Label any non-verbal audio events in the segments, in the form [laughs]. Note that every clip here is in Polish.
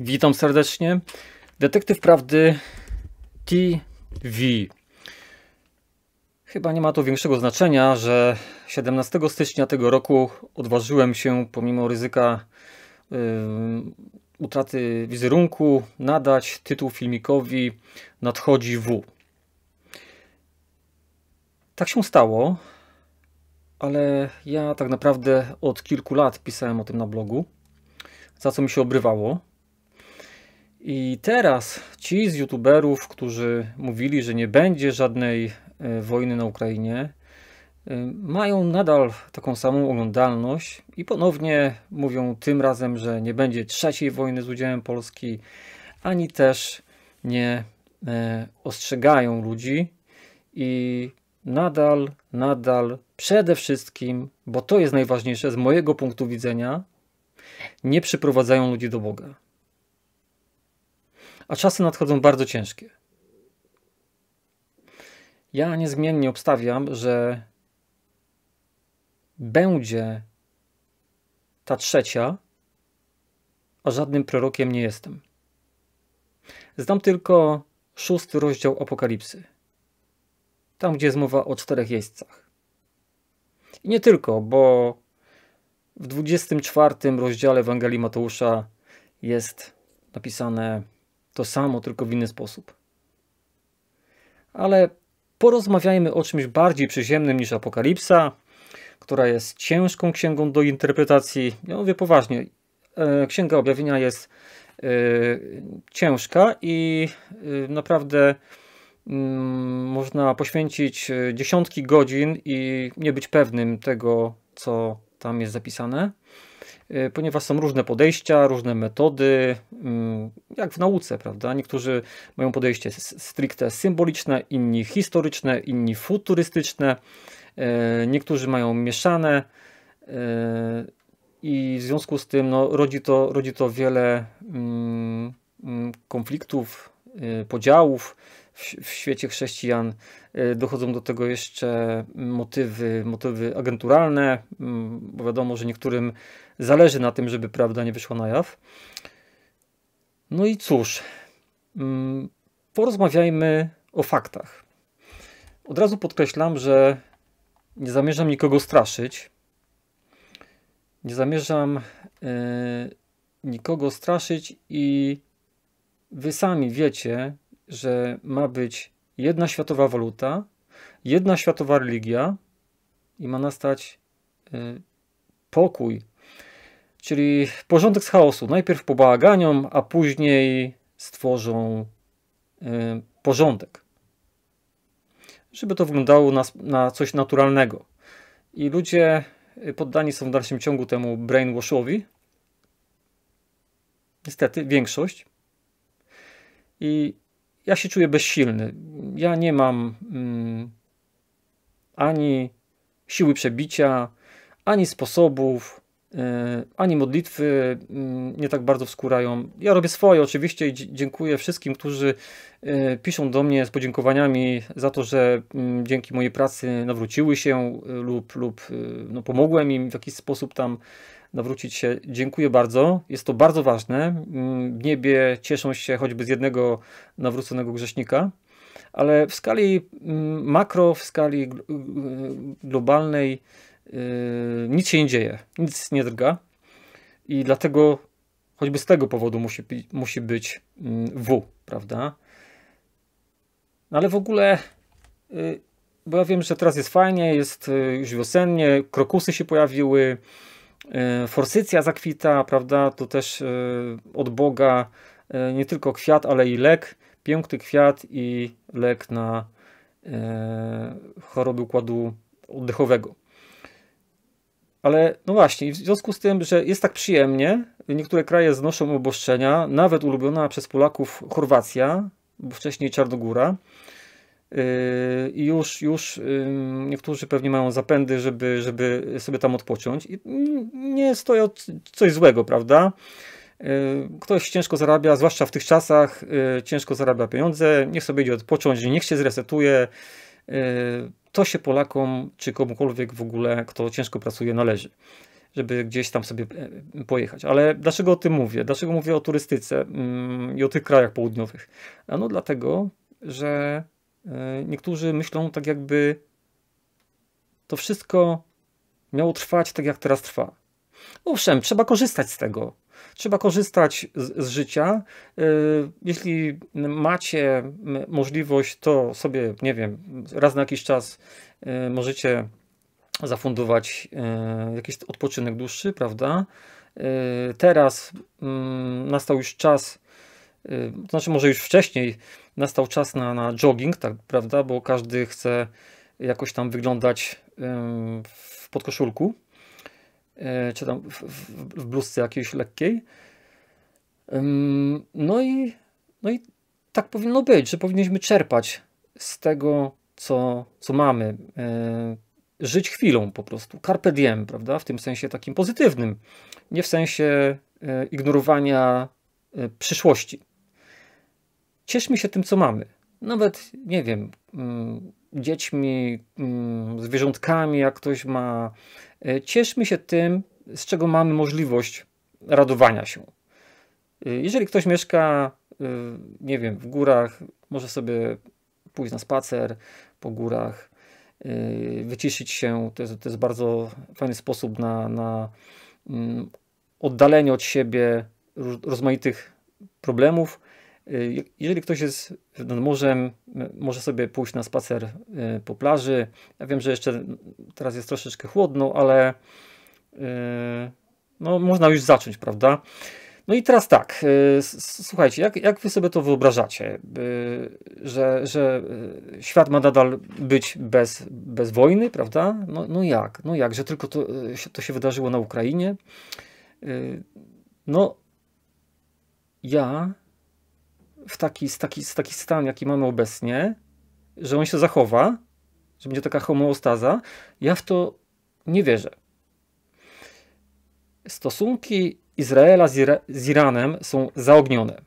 Witam serdecznie. Detektyw Prawdy TV. Chyba nie ma to większego znaczenia, że 17 stycznia tego roku odważyłem się, pomimo ryzyka yy, utraty wizerunku, nadać tytuł filmikowi Nadchodzi W. Tak się stało, ale ja tak naprawdę od kilku lat pisałem o tym na blogu, za co mi się obrywało. I teraz ci z youtuberów, którzy mówili, że nie będzie żadnej e, wojny na Ukrainie, e, mają nadal taką samą oglądalność i ponownie mówią tym razem, że nie będzie trzeciej wojny z udziałem Polski, ani też nie e, ostrzegają ludzi i nadal, nadal przede wszystkim, bo to jest najważniejsze z mojego punktu widzenia, nie przyprowadzają ludzi do Boga a czasy nadchodzą bardzo ciężkie. Ja niezmiennie obstawiam, że będzie ta trzecia, a żadnym prorokiem nie jestem. Znam tylko szósty rozdział Apokalipsy, tam gdzie jest mowa o czterech jeźdźcach. I nie tylko, bo w 24 rozdziale Ewangelii Mateusza jest napisane to samo, tylko w inny sposób. Ale porozmawiajmy o czymś bardziej przyziemnym niż Apokalipsa, która jest ciężką księgą do interpretacji. Ja mówię poważnie, e, Księga Objawienia jest e, ciężka i e, naprawdę mm, można poświęcić dziesiątki godzin i nie być pewnym tego, co tam jest zapisane. Y, ponieważ są różne podejścia, różne metody, y, jak w nauce, prawda? Niektórzy mają podejście stricte symboliczne, inni historyczne, inni futurystyczne, y, niektórzy mają mieszane i w związku z tym no, rodzi, to, rodzi to wiele mm, mm, konfliktów, podziałów, w świecie chrześcijan y, dochodzą do tego jeszcze motywy, motywy agenturalne, mm, bo wiadomo, że niektórym zależy na tym, żeby prawda nie wyszła na jaw. No i cóż, mm, porozmawiajmy o faktach. Od razu podkreślam, że nie zamierzam nikogo straszyć. Nie zamierzam y, nikogo straszyć i wy sami wiecie, że ma być jedna światowa waluta, jedna światowa religia i ma nastać y, pokój, czyli porządek z chaosu. Najpierw pobałaganią, a później stworzą y, porządek. Żeby to wyglądało na, na coś naturalnego. I ludzie y, poddani są w dalszym ciągu temu brainwashowi. Niestety, większość. I ja się czuję bezsilny. Ja nie mam mm, ani siły przebicia, ani sposobów, e, ani modlitwy mm, nie tak bardzo wskurają. Ja robię swoje oczywiście i dziękuję wszystkim, którzy e, piszą do mnie z podziękowaniami za to, że mm, dzięki mojej pracy nawróciły się e, lub, lub no, pomogłem im w jakiś sposób tam nawrócić się. Dziękuję bardzo. Jest to bardzo ważne. W niebie cieszą się choćby z jednego nawróconego grzesznika, ale w skali mm, makro, w skali y, globalnej y, nic się nie dzieje, nic nie drga i dlatego choćby z tego powodu musi, musi być mm, W, prawda? No ale w ogóle y, bo ja wiem, że teraz jest fajnie, jest już wiosennie, krokusy się pojawiły, E, forsycja zakwita, prawda, to też e, od Boga e, nie tylko kwiat, ale i lek. Piękny kwiat i lek na choroby układu oddechowego. Ale no właśnie, w związku z tym, że jest tak przyjemnie, niektóre kraje znoszą obostrzenia, nawet ulubiona przez Polaków Chorwacja, bo wcześniej Czarnogóra, Yy, i już, już yy, niektórzy pewnie mają zapędy, żeby, żeby sobie tam odpocząć. I nie jest to coś złego, prawda? Yy, ktoś ciężko zarabia, zwłaszcza w tych czasach, ciężko zarabia pieniądze, niech sobie idzie odpocząć, niech się zresetuje. To się Polakom czy komukolwiek w ogóle, kto ciężko pracuje, należy, żeby gdzieś tam sobie pojechać. Ale dlaczego o tym mówię? Dlaczego mówię o turystyce mm, i o tych krajach południowych? Ano dlatego, że E, niektórzy myślą tak jakby to wszystko miało trwać tak jak teraz trwa. Owszem, trzeba korzystać z tego. Trzeba korzystać z, z życia. E, jeśli macie możliwość, to sobie, nie wiem, raz na jakiś czas e, możecie zafundować jakiś odpoczynek dłuższy, prawda? Teraz mm, nastał już czas Y, to znaczy może już wcześniej nastał czas na, na jogging, tak, prawda, bo każdy chce jakoś tam wyglądać y, w podkoszulku, y, czy tam w, w, w bluzce jakiejś lekkiej. No i, no i tak powinno być, że powinniśmy czerpać z tego, co, co mamy. Żyć chwilą po prostu, carpe diem, prawda, w tym sensie takim pozytywnym, nie w sensie ignorowania przyszłości cieszmy się tym, co mamy. Nawet, nie wiem, mm, dziećmi, mm, zwierzątkami, jak ktoś ma. E, cieszmy się tym, z czego mamy możliwość radowania się. E, jeżeli ktoś mieszka, e, nie wiem, w górach, może sobie pójść na spacer po górach, wyciszyć się. To jest, to jest bardzo fajny sposób na, na mm, oddalenie od siebie rozmaitych problemów. Y, jeżeli ktoś jest nad morzem, może sobie pójść na spacer y, po plaży. Ja wiem, że jeszcze teraz jest troszeczkę chłodno, ale y, no, można już zacząć, prawda? No i teraz tak, słuchajcie, jak, jak wy sobie to wyobrażacie, że, że świat ma nadal być bez, bez wojny, prawda? No, no jak, no jak, że tylko to, to się wydarzyło na Ukrainie? No, ja w taki, z taki, z taki stan, jaki mamy obecnie, że on się zachowa, że będzie taka homeostaza, ja w to nie wierzę. Stosunki Izraela z, Ira z Iranem są zaognione.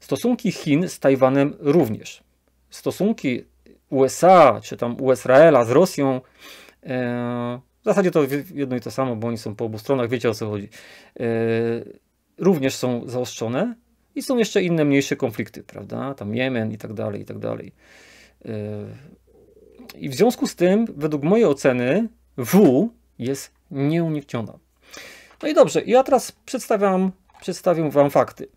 Stosunki Chin z Tajwanem również. Stosunki USA czy tam Izraela z Rosją e, w zasadzie to jedno i to samo, bo oni są po obu stronach, wiecie o co chodzi. E, również są zaostrzone i są jeszcze inne mniejsze konflikty, prawda? Tam Jemen i tak dalej, i tak dalej. E, I w związku z tym, według mojej oceny, W jest nieunikniona. No i dobrze, ja teraz przedstawiam, przedstawię Wam fakty.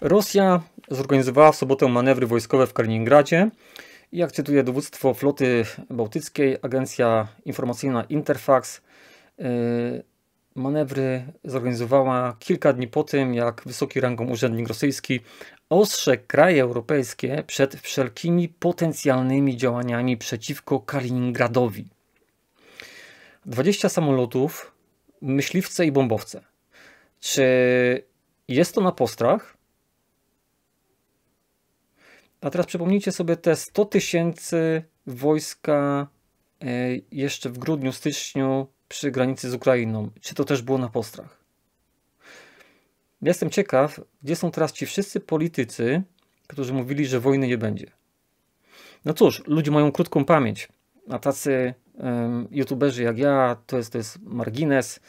Rosja zorganizowała w sobotę manewry wojskowe w Kaliningradzie. Jak cytuje dowództwo floty bałtyckiej, agencja informacyjna Interfax, e, manewry zorganizowała kilka dni po tym, jak wysoki rangą urzędnik rosyjski ostrzegł kraje europejskie przed wszelkimi potencjalnymi działaniami przeciwko Kaliningradowi. 20 samolotów, myśliwce i bombowce. Czy jest to na postrach? A teraz przypomnijcie sobie te 100 tysięcy wojska e, jeszcze w grudniu, styczniu przy granicy z Ukrainą, czy to też było na postrach. Ja jestem ciekaw, gdzie są teraz ci wszyscy politycy, którzy mówili, że wojny nie będzie. No cóż, ludzie mają krótką pamięć, a tacy um, youtuberzy jak ja, to jest, to jest margines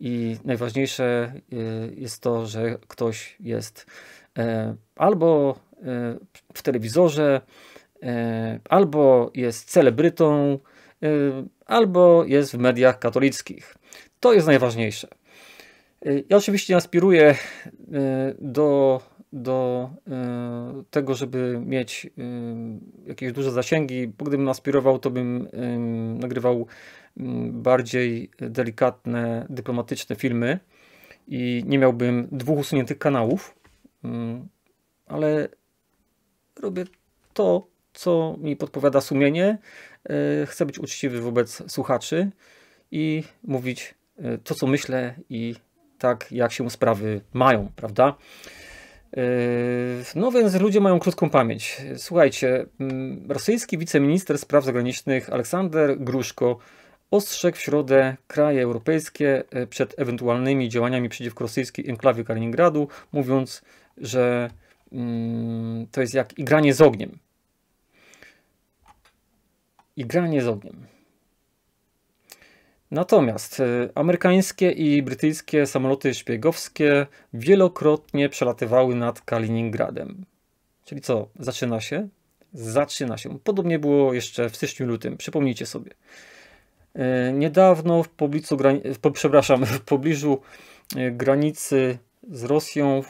i najważniejsze y, jest to, że ktoś jest y, albo y, w telewizorze, e, albo jest celebrytą, albo jest w mediach katolickich. To jest najważniejsze. Y, ja oczywiście aspiruję y, do, do y, tego, żeby mieć jakieś duże zasięgi, bo gdybym aspirował, to bym nagrywał bardziej delikatne, dyplomatyczne filmy i nie miałbym dwóch usuniętych kanałów, ale robię to, co mi podpowiada sumienie Y, chcę być uczciwy wobec słuchaczy i mówić y, to, co myślę i tak, jak się sprawy mają, prawda? Y, no więc ludzie mają krótką pamięć. Słuchajcie, mm, rosyjski wiceminister spraw zagranicznych Aleksander Gruszko ostrzegł w środę kraje europejskie przed ewentualnymi działaniami przeciwko rosyjskiej enklawie Kaliningradu, mówiąc, że mm, to jest jak igranie z ogniem i granie z ogniem. Natomiast y, amerykańskie i brytyjskie samoloty szpiegowskie wielokrotnie przelatywały nad Kaliningradem. Czyli co, zaczyna się? Zaczyna się. Podobnie było jeszcze w styczniu lutym, przypomnijcie sobie. Y, niedawno w, pobliżu, przepraszam, [laughs] w pobliżu y, granicy z Rosją,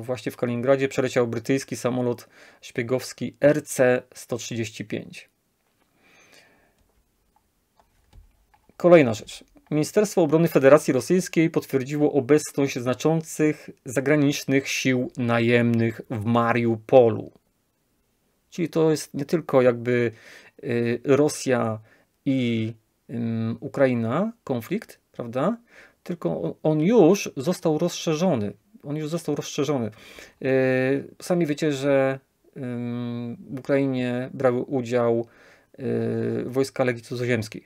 właśnie w Kaliningradzie, przeleciał brytyjski samolot szpiegowski RC-135. Kolejna rzecz. Ministerstwo Obrony Federacji Rosyjskiej potwierdziło obecność znaczących zagranicznych sił najemnych w Mariupolu. Czyli to jest nie tylko jakby y, Rosja i Ukraina konflikt, prawda? Tylko on już został rozszerzony. On już został rozszerzony. Y, sami wiecie, że w Ukrainie brały udział y, wojska Legii Cudzoziemskiej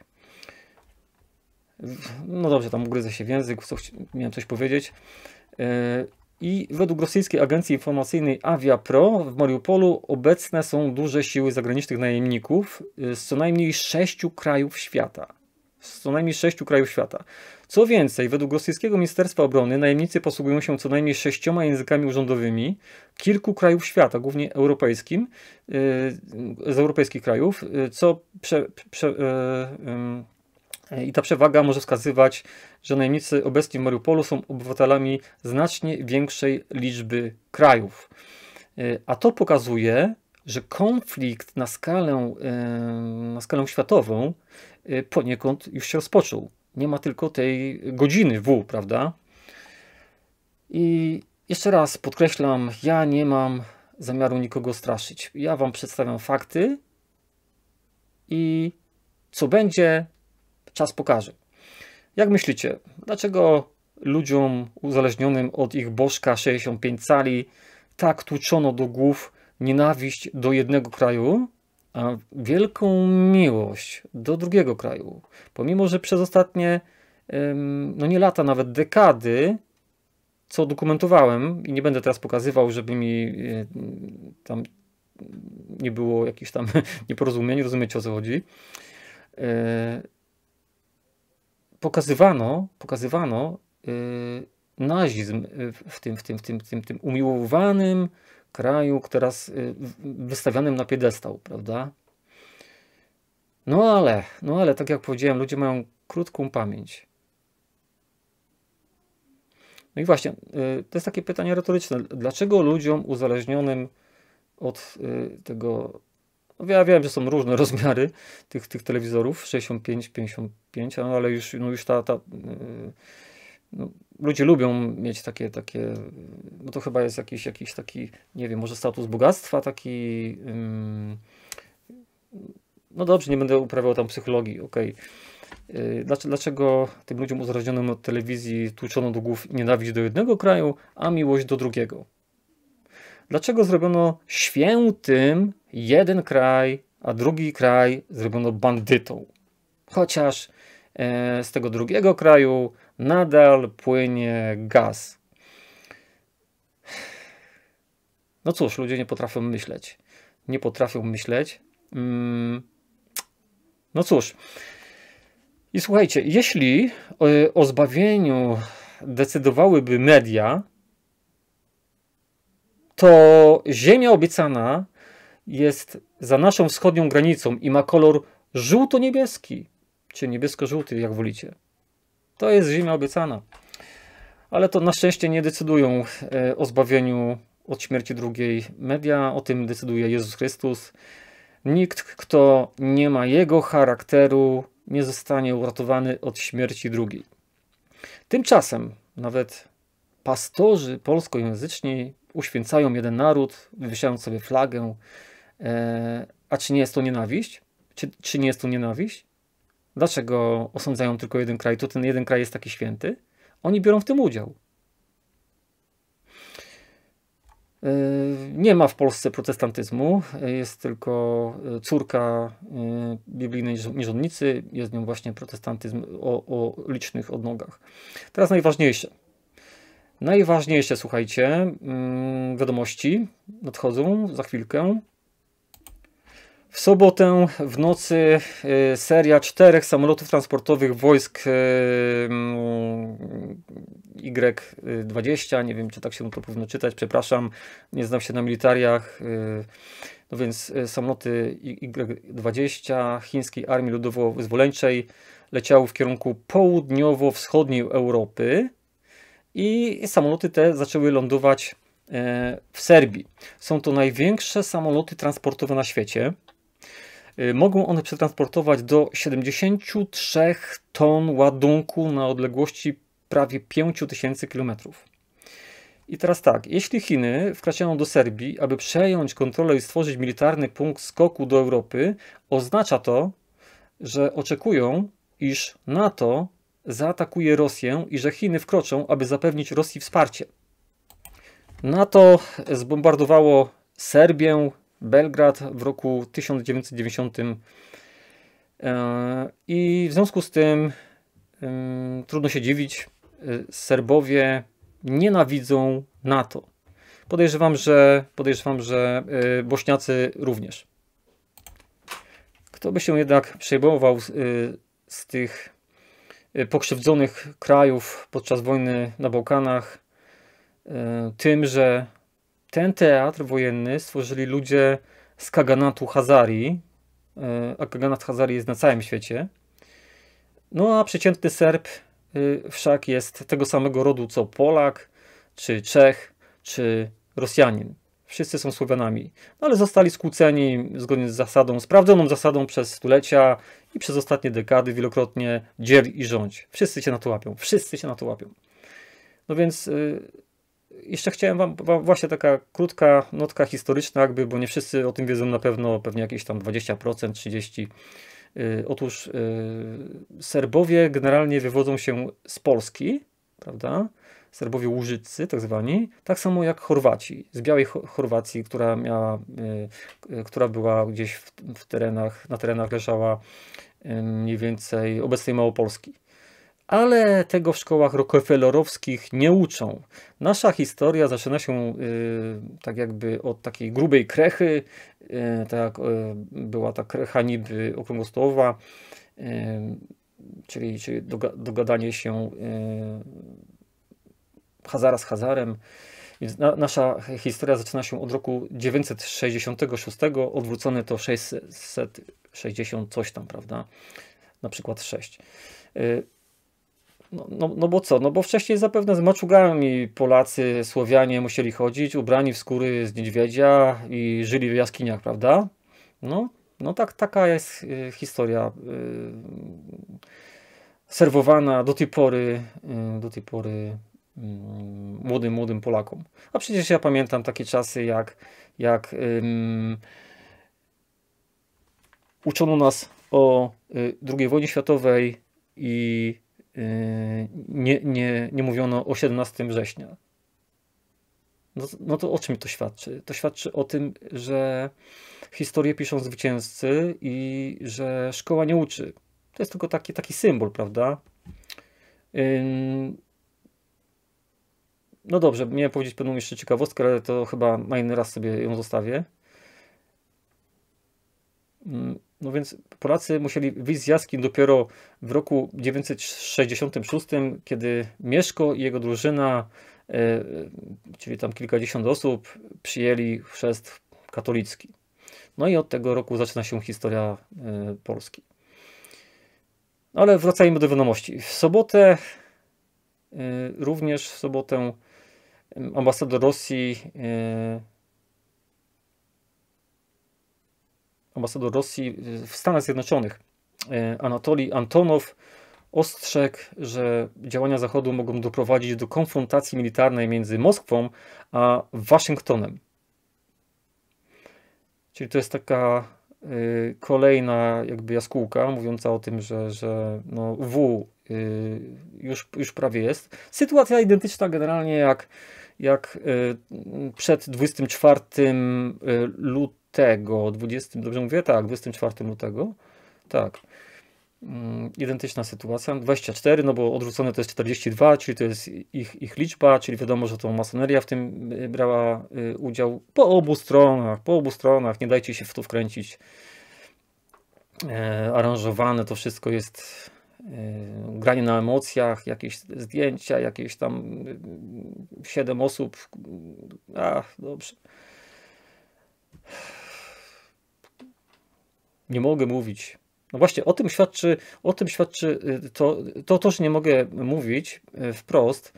no dobrze, tam ugryzę się w język, coś, miałem coś powiedzieć. Y, I według rosyjskiej agencji informacyjnej Aviapro w Mariupolu obecne są duże siły zagranicznych najemników z co najmniej sześciu krajów świata. Z co najmniej sześciu krajów świata. Co więcej, według rosyjskiego Ministerstwa Obrony najemnicy posługują się co najmniej sześcioma językami urzędowymi kilku krajów świata, głównie europejskim, y, z europejskich krajów, y, co prze, prze, E, I ta przewaga może wskazywać, że najemnicy obecni w Mariupolu są obywatelami znacznie większej liczby krajów. E, a to pokazuje, że konflikt na skalę, e, na skalę światową poniekąd już się rozpoczął. Nie ma tylko tej godziny W, prawda? I jeszcze raz podkreślam, ja nie mam zamiaru nikogo straszyć. Ja Wam przedstawiam fakty i co będzie, Czas pokaże. Jak myślicie, dlaczego ludziom uzależnionym od ich bożka 65 cali tak tłuczono do głów nienawiść do jednego kraju, a wielką miłość do drugiego kraju? Pomimo, że przez ostatnie, no nie lata, nawet dekady, co dokumentowałem i nie będę teraz pokazywał, żeby mi e, tam nie było jakichś tam [laughs] nieporozumień, rozumiecie o co chodzi e, pokazywano, pokazywano y, nazizm y, w tym, w tym, w tym, w tym, tym umiłowanym kraju, teraz y, wystawianym na piedestał, prawda? No ale, no ale, tak jak powiedziałem, ludzie mają krótką pamięć. No i właśnie, to jest takie pytanie retoryczne. Dlaczego ludziom uzależnionym od tego no, ja wiem, że są różne [laughs] rozmiary tych, tych telewizorów, 65, 55, no ale już, no już ta, ta yy, no, ludzie lubią mieć takie, takie, no to chyba jest jakiś, jakiś taki, nie wiem, może status bogactwa, taki, ym, yy, no dobrze, nie będę uprawiał tam psychologii, okej. Okay. Yy, dlaczego, dlaczego tym ludziom uzależnionym od telewizji tłuczono do głów nienawiść do jednego kraju, a miłość do drugiego? dlaczego zrobiono świętym jeden kraj, a drugi kraj zrobiono bandytą. Chociaż e, z tego drugiego kraju nadal płynie gaz. No cóż, ludzie nie potrafią myśleć. Nie potrafią myśleć. Mm. No cóż. I słuchajcie, jeśli e, o zbawieniu decydowałyby media, to ziemia obiecana jest za naszą wschodnią granicą i ma kolor żółto-niebieski, czy niebiesko-żółty, jak wolicie. To jest ziemia obiecana. Ale to na szczęście nie decydują e, o zbawieniu od śmierci drugiej media, o tym decyduje Jezus Chrystus. Nikt, kto nie ma jego charakteru, nie zostanie uratowany od śmierci drugiej. Tymczasem nawet pastorzy polskojęzyczni uświęcają jeden naród, wywieszają sobie flagę. E, a czy nie jest to nienawiść? Czy, czy nie jest to nienawiść? Dlaczego osądzają tylko jeden kraj? To ten jeden kraj jest taki święty? Oni biorą w tym udział. E, nie ma w Polsce protestantyzmu, e, jest tylko e, córka biblijnej nierządnicy, jest nią właśnie protestantyzm o, o licznych odnogach. Teraz najważniejsze. Najważniejsze, słuchajcie, mm, wiadomości nadchodzą za chwilkę. W sobotę w nocy y, seria czterech samolotów transportowych wojsk Y20. Mm, y, nie wiem, czy tak się to powinno czytać, przepraszam, nie znam się na militariach. Y, no więc samoloty Y20 chińskiej armii ludowo-wyzwoleńczej leciały w kierunku południowo-wschodniej Europy i samoloty te zaczęły lądować e, w Serbii. Są to największe samoloty transportowe na świecie. E, mogą one przetransportować do 73 ton ładunku na odległości prawie 5000 km. I teraz tak, jeśli Chiny wkraczają do Serbii, aby przejąć kontrolę i stworzyć militarny punkt skoku do Europy, oznacza to, że oczekują, iż NATO zaatakuje Rosję i że Chiny wkroczą, aby zapewnić Rosji wsparcie. NATO zbombardowało Serbię, Belgrad w roku 1990 e, i w związku z tym e, trudno się dziwić, e, Serbowie nienawidzą NATO. Podejrzewam, że, podejrzewam, że Bośniacy również. Kto by się jednak przejmował z, z tych Y, pokrzywdzonych krajów podczas wojny na Bałkanach y, tym, że ten teatr wojenny stworzyli ludzie z Kaganatu Hazari, y, a Kaganat Hazari jest na całym świecie. No a przeciętny Serb wszak jest tego samego rodu co Polak, czy Czech, czy Rosjanin wszyscy są Słowianami, no ale zostali skłóceni zgodnie z zasadą, sprawdzoną zasadą przez stulecia i przez ostatnie dekady wielokrotnie dziel i rządź. Wszyscy się na to łapią, wszyscy się na to łapią. No więc y, jeszcze chciałem wam, wam, właśnie taka krótka notka historyczna jakby, bo nie wszyscy o tym wiedzą na pewno, pewnie jakieś tam 20%, 30%. Y, otóż y, Serbowie generalnie wywodzą się z Polski, prawda? Serbowie Łużycy, tak zwani, tak samo jak Chorwaci, z Białej Chorwacji, która, miała, y, y, która była gdzieś w, w terenach, na terenach leżała mniej więcej obecnej Małopolski. Ale tego w szkołach rockefellerowskich nie uczą. Nasza historia zaczyna się y, tak jakby od takiej grubej krechy, y, tak y, była ta krecha niby okrągłostołowa, czyli, czyli doga dogadanie się y, Hazara z Hazarem. Więc na, nasza historia zaczyna się od roku 966, odwrócone to 660 coś tam, prawda? Na przykład 6. Y, no, no, no bo co? No bo wcześniej zapewne z maczugami Polacy, Słowianie musieli chodzić, ubrani w skóry z niedźwiedzia i żyli w jaskiniach, prawda? No, no tak, taka jest y, historia y, serwowana do tej pory, do tej pory Mm, młodym, młodym Polakom. A przecież ja pamiętam takie czasy, jak, jak um, uczono nas o y, II wojnie światowej i y, nie, nie, nie mówiono o 17 września. No, no, to o czym to świadczy? To świadczy o tym, że historię piszą zwycięzcy i że szkoła nie uczy. To jest tylko taki, taki symbol, prawda? No dobrze, miałem powiedzieć pewną jeszcze ciekawostkę, ale to chyba na inny raz sobie ją zostawię. Mm, no więc Polacy musieli wyjść z jaskiń dopiero w roku 966, kiedy Mieszko i jego drużyna, e, czyli tam kilkadziesiąt osób, przyjęli chrzest katolicki. No i od tego roku zaczyna się historia e, Polski. Ale wracajmy do wiadomości. W sobotę, e, również w sobotę ambasador Rosji e, ambasador Rosji w Stanach Zjednoczonych e, Anatolii Antonow ostrzegł, że działania Zachodu mogą doprowadzić do konfrontacji militarnej między Moskwą a Waszyngtonem. Czyli to jest taka e, kolejna jakby jaskółka mówiąca o tym, że, że no, W już, już prawie jest. Sytuacja identyczna generalnie jak jak y, przed 24 y, lutego, 20, dobrze mówię? Tak, 24 lutego, tak. Mm, identyczna sytuacja, 24, no bo odrzucone to jest 42, czyli to jest ich, ich liczba, czyli wiadomo, że to masoneria w tym y, brała udział po obu stronach, po obu stronach, nie dajcie się w to wkręcić. E, aranżowane to wszystko jest E, granie na emocjach, jakieś zdjęcia, jakieś tam e, siedem osób. Ach, dobrze. Nie mogę mówić. No właśnie, o tym świadczy, o tym świadczy e, to, to, to że nie mogę mówić wprost,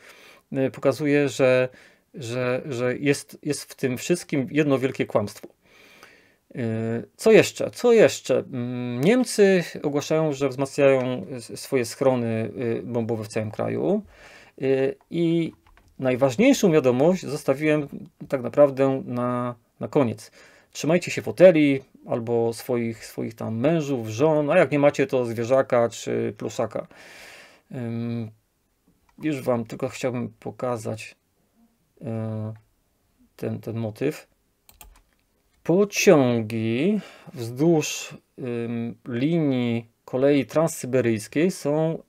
pokazuje, że, że, że jest, jest w tym wszystkim jedno wielkie kłamstwo. E, co jeszcze? Co jeszcze? Mm, Niemcy ogłaszają, że wzmacniają swoje schrony y, bombowe w całym kraju y, i najważniejszą wiadomość zostawiłem tak naprawdę na, na koniec. Trzymajcie się foteli albo swoich, swoich tam mężów, żon, a jak nie macie to zwierzaka czy pluszaka. Już Wam tylko chciałbym pokazać e, ten, ten motyw. Pociągi wzdłuż linii kolei transsyberyjskiej są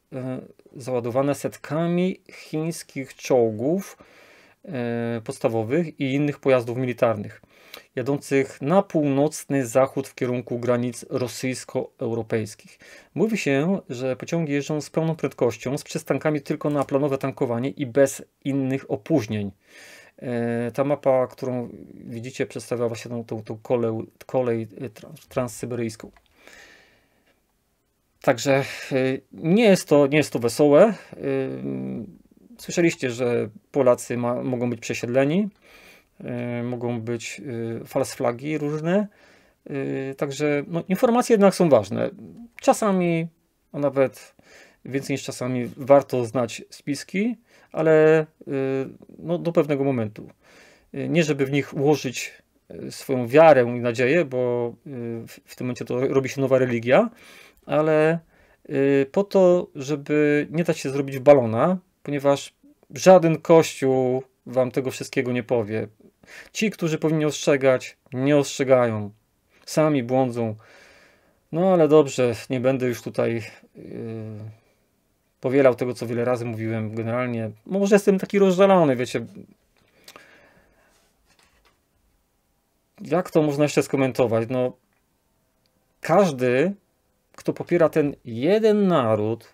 y, załadowane setkami chińskich czołgów y, podstawowych i innych pojazdów militarnych jadących na północny zachód w kierunku granic rosyjsko-europejskich. Mówi się, że pociągi jeżdżą z pełną prędkością, z przystankami tylko na planowe tankowanie i bez innych opóźnień. E, ta mapa, którą widzicie, przedstawia właśnie tą, tą, tą kolej, kolej transsyberyjską. Także e, nie jest to, nie jest to wesołe. E, słyszeliście, że Polacy ma, mogą być przesiedleni, mogą być false flagi różne. Także no, informacje jednak są ważne. Czasami, a nawet więcej niż czasami, warto znać spiski ale y, no, do pewnego momentu. Y, nie żeby w nich ułożyć y, swoją wiarę i nadzieję, bo w tym momencie to robi się nowa religia, ale po to, żeby nie dać się zrobić balona, ponieważ żaden kościół wam tego wszystkiego nie powie. Ci, którzy powinni ostrzegać, nie ostrzegają. Sami błądzą. No ale dobrze, nie będę już tutaj yy, powielał tego, co wiele razy mówiłem generalnie. No może jestem taki rozżalony, wiecie. Jak to można jeszcze skomentować? No, każdy, kto popiera ten jeden naród,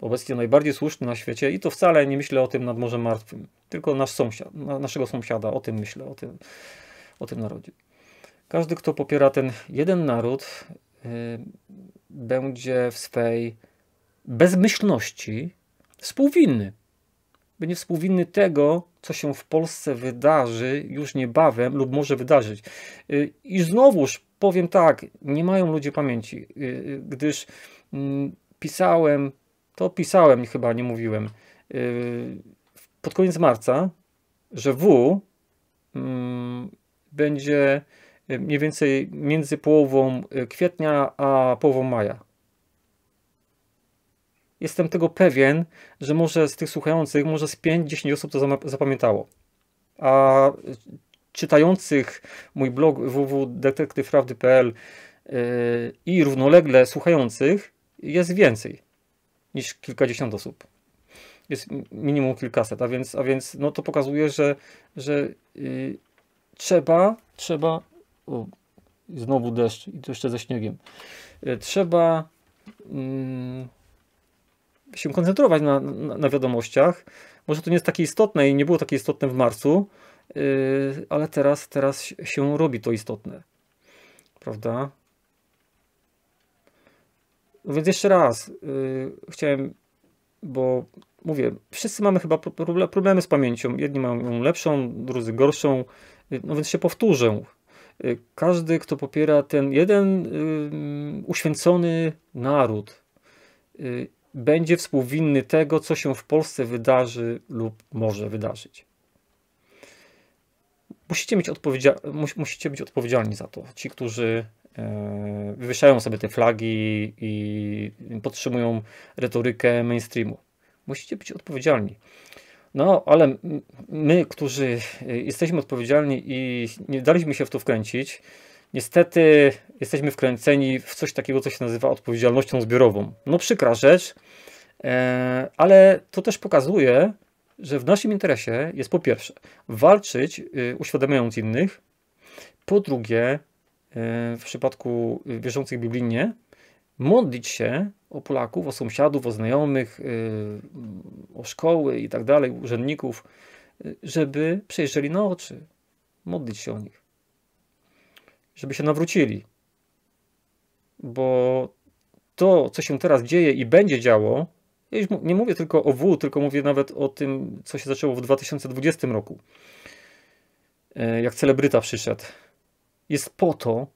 obecnie najbardziej słuszny na świecie, i to wcale nie myślę o tym nad Morzem Martwym, tylko nasz sąsiad, naszego sąsiada, o tym myślę, o tym, o tym narodzie. Każdy, kto popiera ten jeden naród, yy, będzie w swej bezmyślności współwinny. Będzie współwinny tego, co się w Polsce wydarzy już niebawem lub może wydarzyć. Y, I znowuż powiem tak, nie mają ludzie pamięci, y, y, gdyż mm, pisałem, to pisałem, chyba nie mówiłem, pod koniec marca, że W mm, będzie mniej więcej między połową kwietnia a połową maja jestem tego pewien, że może z tych słuchających, może z 5-10 osób to zapamiętało. A czytających mój blog www.detektywprawdy.pl yy, i równolegle słuchających jest więcej niż kilkadziesiąt osób. Jest minimum kilkaset, a więc, a więc no to pokazuje, że, że yy, trzeba, trzeba, o, znowu deszcz i to jeszcze ze śniegiem, yy, trzeba yy, się koncentrować na, na, na wiadomościach. Może to nie jest takie istotne i nie było takie istotne w marcu, yy, ale teraz, teraz się robi to istotne. Prawda? No więc jeszcze raz yy, chciałem, bo mówię, wszyscy mamy chyba problemy z pamięcią. Jedni mają ją lepszą, drudzy gorszą, yy, no więc się powtórzę. Yy, każdy, kto popiera ten jeden yy, uświęcony naród będzie współwinny tego, co się w Polsce wydarzy lub może wydarzyć. Musicie, mieć mus musicie być odpowiedzialni za to. Ci, którzy e, wywieszają sobie te flagi i podtrzymują retorykę mainstreamu. Musicie być odpowiedzialni. No, ale my, którzy e, jesteśmy odpowiedzialni i nie daliśmy się w to wkręcić, niestety jesteśmy wkręceni w coś takiego, co się nazywa odpowiedzialnością zbiorową. No przykra rzecz, E, ale to też pokazuje, że w naszym interesie jest po pierwsze walczyć, y, uświadamiając innych, po drugie, y, w przypadku wierzących biblijnie, modlić się o Polaków, o sąsiadów, o znajomych, y, o szkoły i tak dalej, urzędników, żeby przejrzeli na oczy, modlić się o nich, żeby się nawrócili, bo to, co się teraz dzieje i będzie działo, już nie mówię tylko o W, tylko mówię nawet o tym, co się zaczęło w 2020 roku. E, jak celebryta przyszedł. Jest po to,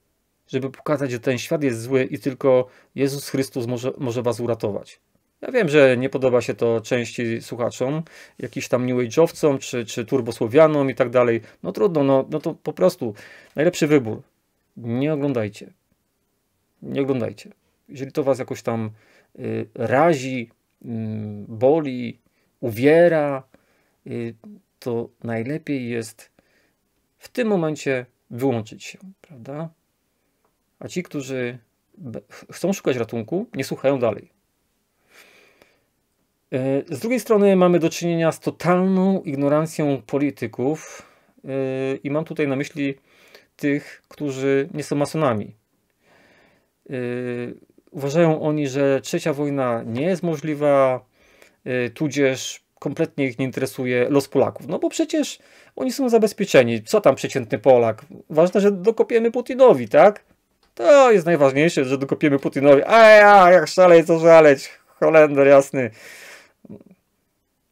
żeby pokazać, że ten świat jest zły i tylko Jezus Chrystus może, może was uratować. Ja wiem, że nie podoba się to części słuchaczom, jakiś tam New Age'owcom, czy, czy turbosłowianom i tak dalej. No trudno, no, no to po prostu najlepszy wybór. Nie oglądajcie. Nie oglądajcie. Jeżeli to was jakoś tam y, razi, Mm, boli, uwiera, y, to najlepiej jest w tym momencie wyłączyć się, prawda? A ci, którzy chcą szukać ratunku, nie słuchają dalej. Y, z drugiej strony mamy do czynienia z totalną ignorancją polityków y, i mam tutaj na myśli tych, którzy nie są masonami uważają oni, że trzecia wojna nie jest możliwa, y, tudzież kompletnie ich nie interesuje los Polaków. No bo przecież oni są zabezpieczeni. Co tam przeciętny Polak? Ważne, że dokopiemy Putinowi, tak? To jest najważniejsze, że dokopiemy Putinowi. A ja, jak szaleć, to szaleć. Holender, jasny.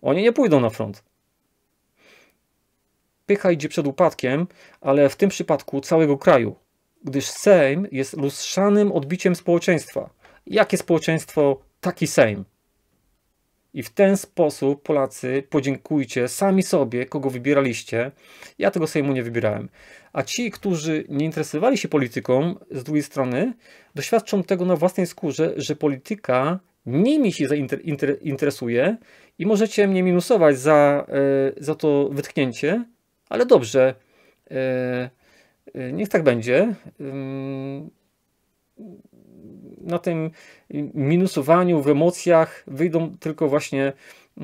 Oni nie pójdą na front. Pycha idzie przed upadkiem, ale w tym przypadku całego kraju gdyż Sejm jest lustrzanym odbiciem społeczeństwa. Jakie społeczeństwo, taki Sejm. I w ten sposób, Polacy, podziękujcie sami sobie, kogo wybieraliście. Ja tego Sejmu nie wybierałem. A ci, którzy nie interesowali się polityką, z drugiej strony, doświadczą tego na własnej skórze, że polityka nimi się interesuje i możecie mnie minusować za, e, za to wytknięcie, ale dobrze. E, Y, niech tak będzie. Na tym minusowaniu, w emocjach wyjdą tylko właśnie. Y,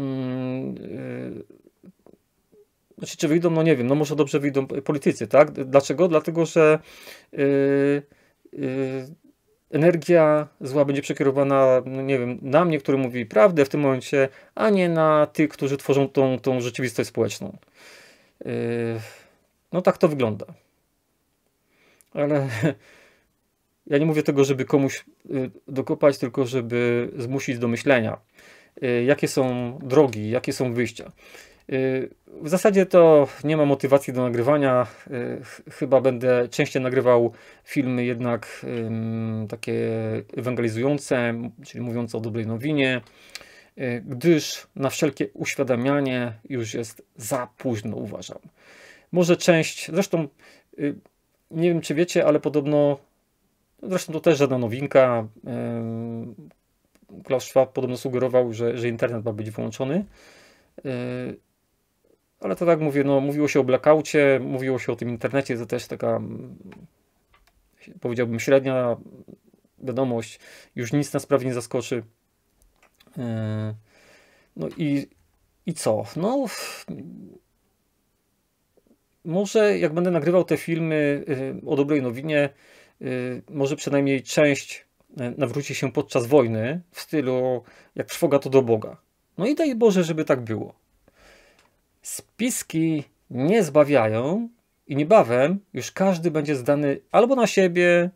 znaczy, czy wyjdą, no nie wiem, no może dobrze wyjdą politycy, tak? Dlaczego? Dlatego, że y, energia zła będzie przekierowana, no nie wiem, na mnie, który mówi prawdę w tym momencie, a nie na tych, którzy tworzą tą, tą rzeczywistość społeczną. No tak to wygląda ale [laughs] ja nie mówię tego, żeby komuś y, dokopać, tylko żeby zmusić do myślenia, y, jakie są drogi, jakie są wyjścia. Y, w zasadzie to nie ma motywacji do nagrywania. Chyba będę częściej nagrywał filmy jednak takie ewangelizujące, czyli mówiące o dobrej nowinie, gdyż na wszelkie uświadamianie już jest za późno, uważam. Może część, zresztą nie wiem, czy wiecie, ale podobno, no zresztą to też żadna nowinka, Klaus Schwab podobno sugerował, że, że internet ma być włączony. E, ale to tak mówię, no, mówiło się o blackoutie, mówiło się o tym internecie, to też taka, mm, powiedziałbym, średnia wiadomość. Już nic nas prawie nie zaskoczy. E, no i, i co? No, może jak będę nagrywał te filmy y, o dobrej nowinie, y, może przynajmniej część y, nawróci się podczas wojny w stylu jak trwoga to do Boga. No i daj Boże, żeby tak było. Spiski nie zbawiają i niebawem już każdy będzie zdany albo na siebie,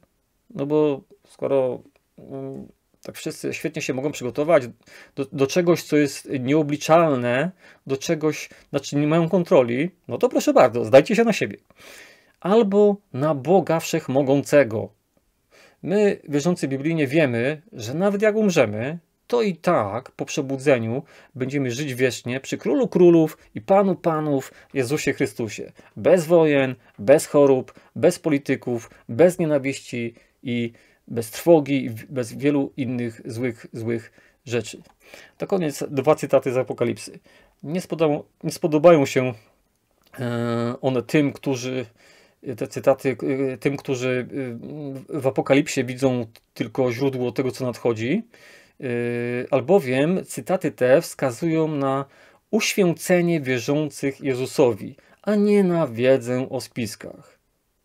no bo skoro mm, tak wszyscy świetnie się mogą przygotować do, do, czegoś, co jest nieobliczalne, do czegoś, znaczy nie mają kontroli, no to proszę bardzo, zdajcie się na siebie. Albo na Boga Wszechmogącego. My, wierzący biblijnie, wiemy, że nawet jak umrzemy, to i tak po przebudzeniu będziemy żyć wiecznie przy Królu Królów i Panu Panów Jezusie Chrystusie. Bez wojen, bez chorób, bez polityków, bez nienawiści i bez trwogi, bez wielu innych złych, złych rzeczy. Na koniec dwa cytaty z Apokalipsy. Nie, spodoba, nie spodobają się e, one tym, którzy te cytaty e, tym, którzy e, w Apokalipsie widzą tylko źródło tego, co nadchodzi, albowiem cytaty te wskazują na uświęcenie wierzących Jezusowi, a nie na wiedzę o spiskach.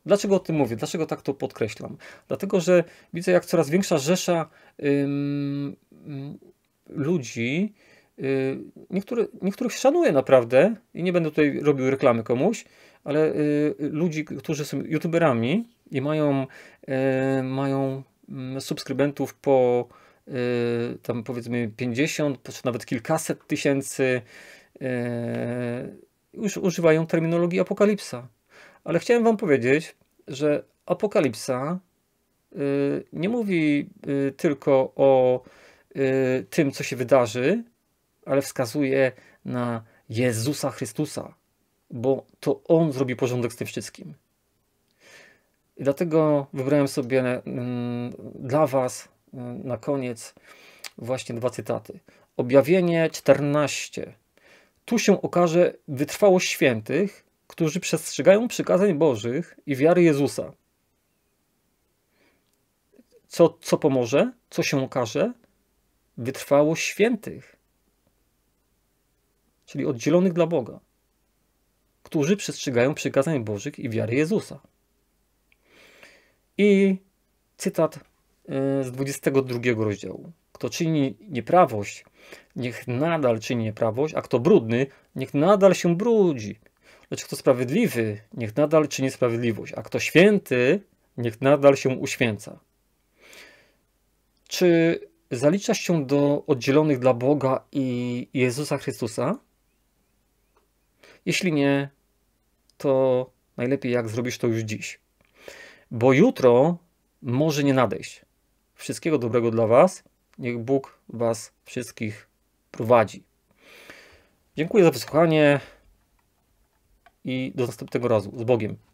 Dlaczego o tym mówię? Dlaczego tak to podkreślam? Dlatego, że widzę, jak coraz większa rzesza ym, ludzi, y, niektóry, niektórych szanuję naprawdę i nie będę tutaj robił reklamy komuś, ale y, ludzi, którzy są youtuberami i mają, y, mają mm, subskrybentów po tam powiedzmy 50, czy nawet kilkaset tysięcy, już używają terminologii apokalipsa. Ale chciałem Wam powiedzieć, że Apokalipsa y, nie mówi y, tylko o y, tym, co się wydarzy, ale wskazuje na Jezusa Chrystusa, bo to On zrobi porządek z tym wszystkim. I dlatego wybrałem sobie mm, dla Was mm, na koniec właśnie dwa cytaty. Objawienie 14. Tu się okaże wytrwałość świętych, którzy przestrzegają przykazań Bożych i wiary Jezusa. Co, co pomoże? Co się okaże? Wytrwałość świętych, czyli oddzielonych dla Boga, którzy przestrzegają przykazań Bożych i wiary Jezusa. I cytat e, z 22 rozdziału. Kto czyni nieprawość, niech nadal czyni nieprawość, a kto brudny, niech nadal się brudzi. Lecz kto sprawiedliwy, niech nadal czyni sprawiedliwość, a kto święty, niech nadal się uświęca. Czy zaliczasz się do oddzielonych dla Boga i Jezusa Chrystusa? Jeśli nie, to najlepiej jak zrobisz to już dziś. Bo jutro może nie nadejść. Wszystkiego dobrego dla Was. Niech Bóg Was wszystkich prowadzi. Dziękuję za wysłuchanie i do następnego razu z Bogiem.